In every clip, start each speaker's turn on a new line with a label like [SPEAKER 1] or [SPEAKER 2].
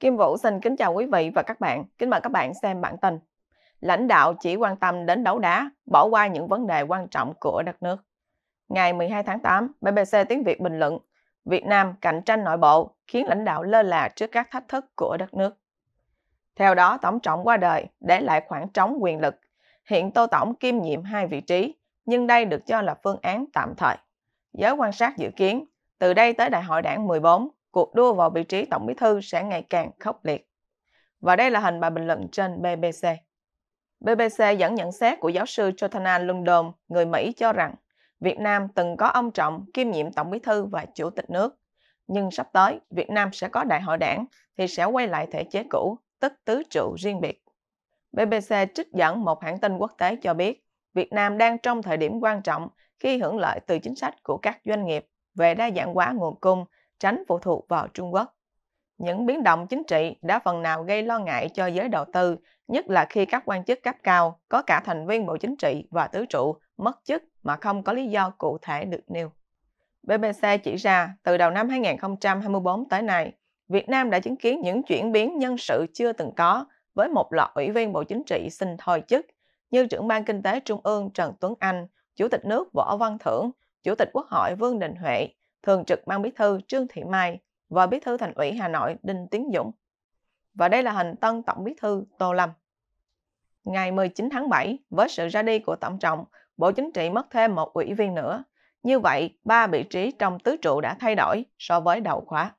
[SPEAKER 1] Kim Vũ xin kính chào quý vị và các bạn. Kính mời các bạn xem bản tin. Lãnh đạo chỉ quan tâm đến đấu đá, bỏ qua những vấn đề quan trọng của đất nước. Ngày 12 tháng 8, BBC Tiếng Việt bình luận Việt Nam cạnh tranh nội bộ khiến lãnh đạo lơ là trước các thách thức của đất nước. Theo đó, Tổng trọng qua đời để lại khoảng trống quyền lực. Hiện Tô Tổng kiêm nhiệm hai vị trí, nhưng đây được cho là phương án tạm thời. Giới quan sát dự kiến, từ đây tới Đại hội đảng 14, cuộc đua vào vị trí tổng bí thư sẽ ngày càng khốc liệt. Và đây là hình bài bình luận trên BBC. BBC dẫn nhận xét của giáo sư Jonathan London, người Mỹ cho rằng Việt Nam từng có ông Trọng kiêm nhiệm tổng bí thư và chủ tịch nước. Nhưng sắp tới, Việt Nam sẽ có đại hội đảng thì sẽ quay lại thể chế cũ, tức tứ trụ riêng biệt. BBC trích dẫn một hãng tin quốc tế cho biết Việt Nam đang trong thời điểm quan trọng khi hưởng lợi từ chính sách của các doanh nghiệp về đa dạng hóa nguồn cung tránh phụ thuộc vào Trung Quốc. Những biến động chính trị đã phần nào gây lo ngại cho giới đầu tư, nhất là khi các quan chức cấp cao, có cả thành viên Bộ Chính trị và Tứ trụ, mất chức mà không có lý do cụ thể được nêu. BBC chỉ ra, từ đầu năm 2024 tới nay, Việt Nam đã chứng kiến những chuyển biến nhân sự chưa từng có với một loạt ủy viên Bộ Chính trị xin thôi chức, như trưởng ban kinh tế Trung ương Trần Tuấn Anh, Chủ tịch nước Võ Văn Thưởng, Chủ tịch Quốc hội Vương Đình Huệ, Thường trực Ban Bí thư Trương Thị Mai và Bí thư Thành ủy Hà Nội Đinh Tiến Dũng. Và đây là hình tân Tổng Bí thư Tô Lâm. Ngày 19 tháng 7, với sự ra đi của Tổng trọng, Bộ Chính trị mất thêm một ủy viên nữa. Như vậy, ba vị trí trong tứ trụ đã thay đổi so với đầu khóa.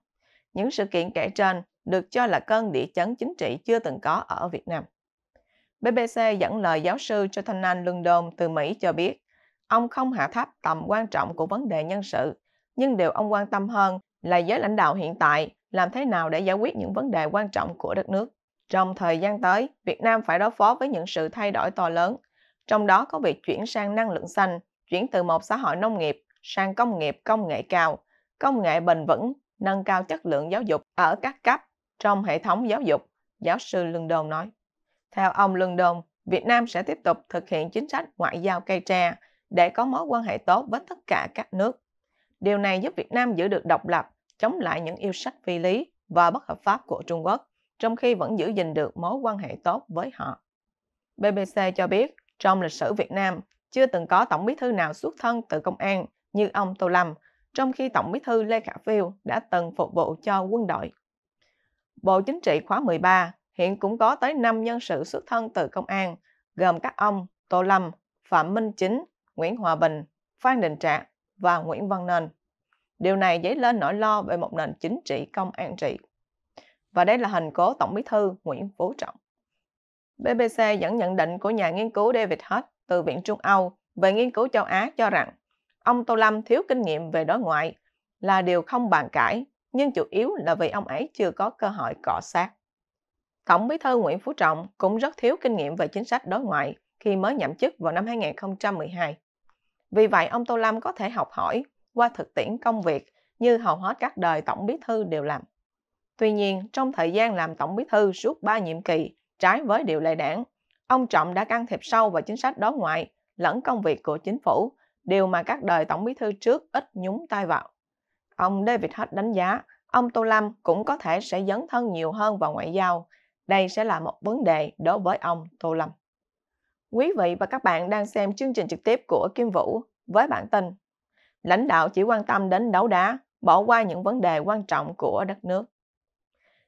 [SPEAKER 1] Những sự kiện kể trên được cho là cơn địa chấn chính trị chưa từng có ở Việt Nam. BBC dẫn lời giáo sư Jonathan london từ Mỹ cho biết, ông không hạ thấp tầm quan trọng của vấn đề nhân sự nhưng điều ông quan tâm hơn là giới lãnh đạo hiện tại làm thế nào để giải quyết những vấn đề quan trọng của đất nước. Trong thời gian tới, Việt Nam phải đối phó với những sự thay đổi to lớn, trong đó có việc chuyển sang năng lượng xanh, chuyển từ một xã hội nông nghiệp sang công nghiệp công nghệ cao, công nghệ bền vững, nâng cao chất lượng giáo dục ở các cấp trong hệ thống giáo dục, giáo sư Lương Đôn nói. Theo ông Lương Đôn, Việt Nam sẽ tiếp tục thực hiện chính sách ngoại giao cây tre để có mối quan hệ tốt với tất cả các nước Điều này giúp Việt Nam giữ được độc lập, chống lại những yêu sách phi lý và bất hợp pháp của Trung Quốc, trong khi vẫn giữ gìn được mối quan hệ tốt với họ. BBC cho biết, trong lịch sử Việt Nam, chưa từng có tổng bí thư nào xuất thân từ công an như ông Tô Lâm, trong khi tổng bí thư Lê Khả Phiêu đã từng phục vụ cho quân đội. Bộ Chính trị khóa 13 hiện cũng có tới 5 nhân sự xuất thân từ công an, gồm các ông Tô Lâm, Phạm Minh Chính, Nguyễn Hòa Bình, Phan Đình Trạc và Nguyễn Văn Nên. Điều này dấy lên nỗi lo về một nền chính trị công an trị. Và đây là hình cố Tổng bí thư Nguyễn Phú Trọng. BBC dẫn nhận định của nhà nghiên cứu David Hutt từ Viện Trung Âu về nghiên cứu châu Á cho rằng ông Tô Lâm thiếu kinh nghiệm về đối ngoại là điều không bàn cãi, nhưng chủ yếu là vì ông ấy chưa có cơ hội cọ sát. Tổng bí thư Nguyễn Phú Trọng cũng rất thiếu kinh nghiệm về chính sách đối ngoại khi mới nhậm chức vào năm 2012. Vì vậy, ông Tô Lâm có thể học hỏi qua thực tiễn công việc như hầu hết các đời tổng bí thư đều làm. Tuy nhiên, trong thời gian làm tổng bí thư suốt 3 nhiệm kỳ, trái với điều lệ đảng, ông Trọng đã can thiệp sâu vào chính sách đối ngoại lẫn công việc của chính phủ, điều mà các đời tổng bí thư trước ít nhúng tay vào. Ông David Hutt đánh giá, ông Tô Lâm cũng có thể sẽ dấn thân nhiều hơn vào ngoại giao. Đây sẽ là một vấn đề đối với ông Tô Lâm. Quý vị và các bạn đang xem chương trình trực tiếp của Kim Vũ với bản tin Lãnh đạo chỉ quan tâm đến đấu đá, bỏ qua những vấn đề quan trọng của đất nước.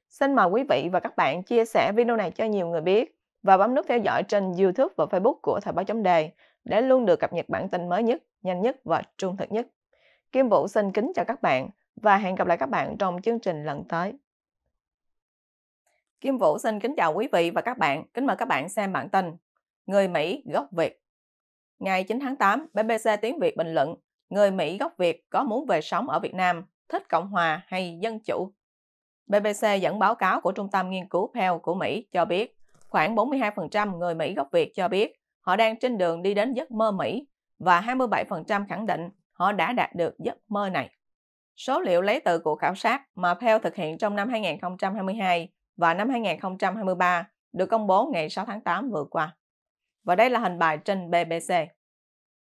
[SPEAKER 1] Xin mời quý vị và các bạn chia sẻ video này cho nhiều người biết và bấm nút theo dõi trên YouTube và Facebook của Thời báo chấm đề để luôn được cập nhật bản tin mới nhất, nhanh nhất và trung thực nhất. Kim Vũ xin kính chào các bạn và hẹn gặp lại các bạn trong chương trình lần tới. Kim Vũ xin kính chào quý vị và các bạn. Kính mời các bạn xem bản tin Người Mỹ gốc Việt. Ngày 9 tháng 8, BBC Tiếng Việt bình luận Người Mỹ gốc Việt có muốn về sống ở Việt Nam, thích Cộng hòa hay Dân chủ? BBC dẫn báo cáo của Trung tâm Nghiên cứu Pell của Mỹ cho biết khoảng 42% người Mỹ gốc Việt cho biết họ đang trên đường đi đến giấc mơ Mỹ và 27% khẳng định họ đã đạt được giấc mơ này. Số liệu lấy từ cuộc khảo sát mà Pell thực hiện trong năm 2022 và năm 2023 được công bố ngày 6 tháng 8 vừa qua. Và đây là hình bài trên BBC.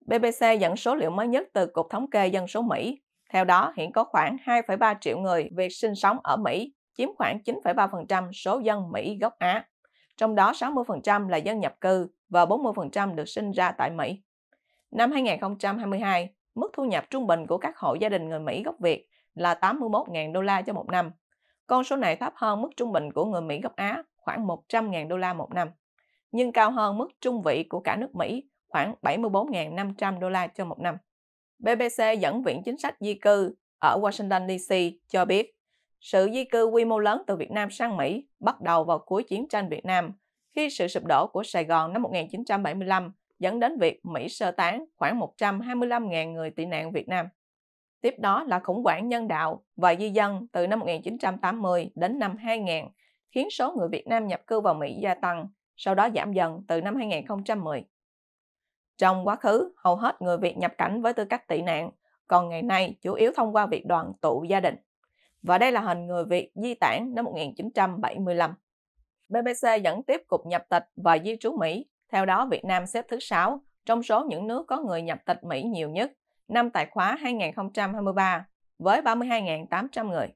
[SPEAKER 1] BBC dẫn số liệu mới nhất từ Cục Thống kê Dân số Mỹ. Theo đó, hiện có khoảng 2,3 triệu người Việt sinh sống ở Mỹ, chiếm khoảng 9,3% số dân Mỹ gốc Á. Trong đó 60% là dân nhập cư và 40% được sinh ra tại Mỹ. Năm 2022, mức thu nhập trung bình của các hộ gia đình người Mỹ gốc Việt là 81.000 đô la cho một năm. Con số này thấp hơn mức trung bình của người Mỹ gốc Á khoảng 100.000 đô la một năm nhưng cao hơn mức trung vị của cả nước Mỹ khoảng 74.500 đô la cho một năm. BBC dẫn Viện Chính sách Di cư ở Washington DC cho biết sự di cư quy mô lớn từ Việt Nam sang Mỹ bắt đầu vào cuối chiến tranh Việt Nam khi sự sụp đổ của Sài Gòn năm 1975 dẫn đến việc Mỹ sơ tán khoảng 125.000 người tị nạn Việt Nam. Tiếp đó là khủng hoảng nhân đạo và di dân từ năm 1980 đến năm 2000 khiến số người Việt Nam nhập cư vào Mỹ gia tăng sau đó giảm dần từ năm 2010. Trong quá khứ, hầu hết người Việt nhập cảnh với tư cách tị nạn, còn ngày nay chủ yếu thông qua việc đoàn tụ gia đình. Và đây là hình người Việt di tản năm 1975. BBC dẫn tiếp cục nhập tịch và di trú Mỹ, theo đó Việt Nam xếp thứ 6 trong số những nước có người nhập tịch Mỹ nhiều nhất, năm tài khóa 2023 với 32.800 người.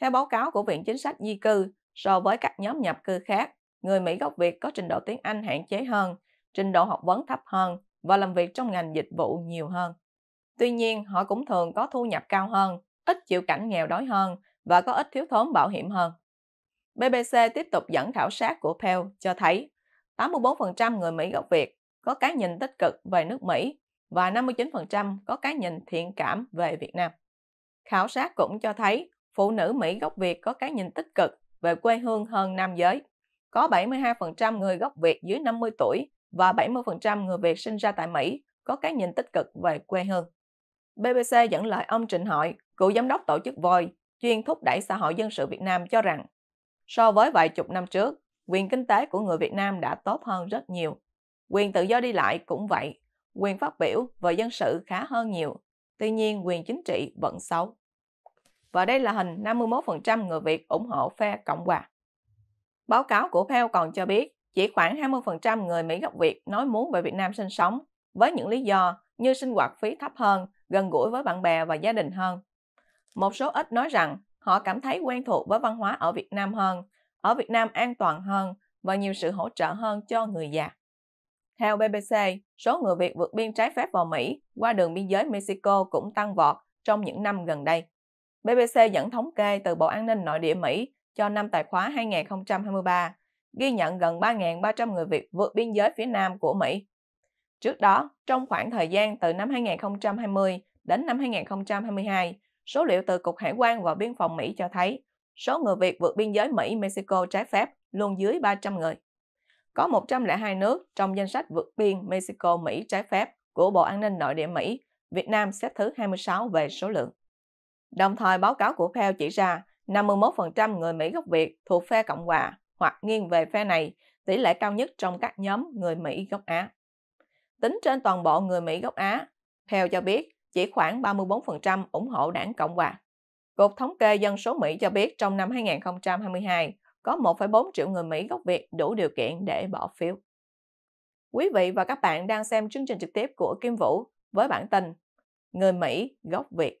[SPEAKER 1] Theo báo cáo của Viện Chính sách Di cư, so với các nhóm nhập cư khác, người Mỹ gốc Việt có trình độ tiếng Anh hạn chế hơn, trình độ học vấn thấp hơn và làm việc trong ngành dịch vụ nhiều hơn. Tuy nhiên, họ cũng thường có thu nhập cao hơn, ít chịu cảnh nghèo đói hơn và có ít thiếu thốn bảo hiểm hơn. BBC tiếp tục dẫn khảo sát của Pew cho thấy 84% người Mỹ gốc Việt có cái nhìn tích cực về nước Mỹ và 59% có cái nhìn thiện cảm về Việt Nam. Khảo sát cũng cho thấy phụ nữ Mỹ gốc Việt có cái nhìn tích cực về quê hương hơn nam giới có 72% người gốc Việt dưới 50 tuổi và 70% người Việt sinh ra tại Mỹ có cái nhìn tích cực về quê hương. BBC dẫn lời ông Trịnh Hội, cựu giám đốc tổ chức Voi, chuyên thúc đẩy xã hội dân sự Việt Nam cho rằng so với vài chục năm trước, quyền kinh tế của người Việt Nam đã tốt hơn rất nhiều. Quyền tự do đi lại cũng vậy, quyền phát biểu và dân sự khá hơn nhiều. Tuy nhiên, quyền chính trị vẫn xấu. Và đây là hình 51% người Việt ủng hộ phe Cộng hòa. Báo cáo của Pell còn cho biết chỉ khoảng 20% người Mỹ gốc Việt nói muốn về Việt Nam sinh sống với những lý do như sinh hoạt phí thấp hơn, gần gũi với bạn bè và gia đình hơn. Một số ít nói rằng họ cảm thấy quen thuộc với văn hóa ở Việt Nam hơn, ở Việt Nam an toàn hơn và nhiều sự hỗ trợ hơn cho người già. Theo BBC, số người Việt vượt biên trái phép vào Mỹ qua đường biên giới Mexico cũng tăng vọt trong những năm gần đây. BBC dẫn thống kê từ Bộ An ninh Nội địa Mỹ cho năm tài khóa 2023, ghi nhận gần 3.300 người Việt vượt biên giới phía Nam của Mỹ. Trước đó, trong khoảng thời gian từ năm 2020 đến năm 2022, số liệu từ Cục Hải quan và Biên phòng Mỹ cho thấy số người Việt vượt biên giới Mỹ-Mexico trái phép luôn dưới 300 người. Có 102 nước trong danh sách vượt biên Mexico-Mỹ trái phép của Bộ An ninh Nội địa Mỹ, Việt Nam xếp thứ 26 về số lượng. Đồng thời, báo cáo của PEL chỉ ra 51% người Mỹ gốc Việt thuộc phe Cộng hòa hoặc nghiêng về phe này, tỷ lệ cao nhất trong các nhóm người Mỹ gốc Á. Tính trên toàn bộ người Mỹ gốc Á, Pell cho biết chỉ khoảng 34% ủng hộ đảng Cộng hòa. Cục thống kê dân số Mỹ cho biết trong năm 2022 có 1,4 triệu người Mỹ gốc Việt đủ điều kiện để bỏ phiếu. Quý vị và các bạn đang xem chương trình trực tiếp của Kim Vũ với bản tin Người Mỹ gốc Việt